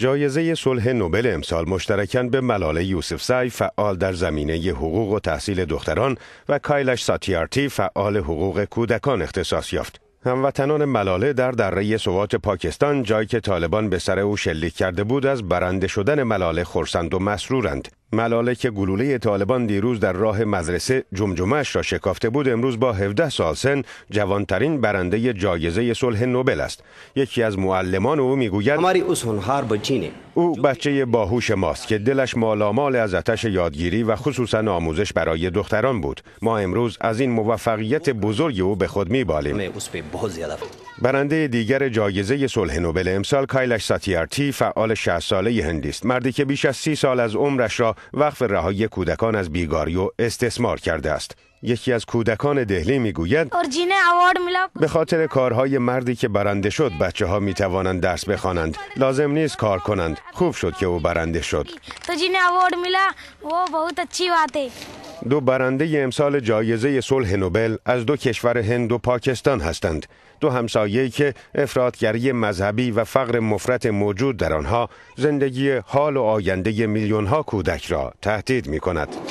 جایزه صلح نوبل امسال مشترکاً به ملاله یوسف سعی فعال در زمینه حقوق و تحصیل دختران و کایلش ساتیارتی فعال حقوق کودکان اختصاص یافت. هموطنان ملاله در دره سوات پاکستان جایی که طالبان به سر او شلیک کرده بود از برنده شدن ملاله خورسند و مسرورند. ملاله که گلوله طالبان دیروز در راه مدرسه جمجمهش را شکافته بود امروز با 17 سال سن جوانترین برنده جایزه صلح نوبل است یکی از معلمان او میگوید هماری اصول هر بچینه او بچه باهوش ماست که دلش مالامال از آتش یادگیری و خصوصا آموزش برای دختران بود ما امروز از این موفقیت بزرگ او به خود میبالیم برنده دیگر جایزه صلح نوبل امسال کایلش ساتیارتی فعال 60 ساله هندی است مردی که بیش از 30 سال از عمرش را وقف رهایی کودکان از بیگاری و استثمار کرده است یکی از کودکان دهلی میگوید گوید به خاطر کارهای مردی که برنده شد بچه ها می توانند درس بخوانند لازم نیست کار کنند خوب شد که او برنده شد دو برنده امسال جایزه صلح نوبل از دو کشور هند و پاکستان هستند دو همسایه که افرادگری مذهبی و فقر مفرت موجود در آنها زندگی حال و آینده میلیون ها کودک را تهدید می کند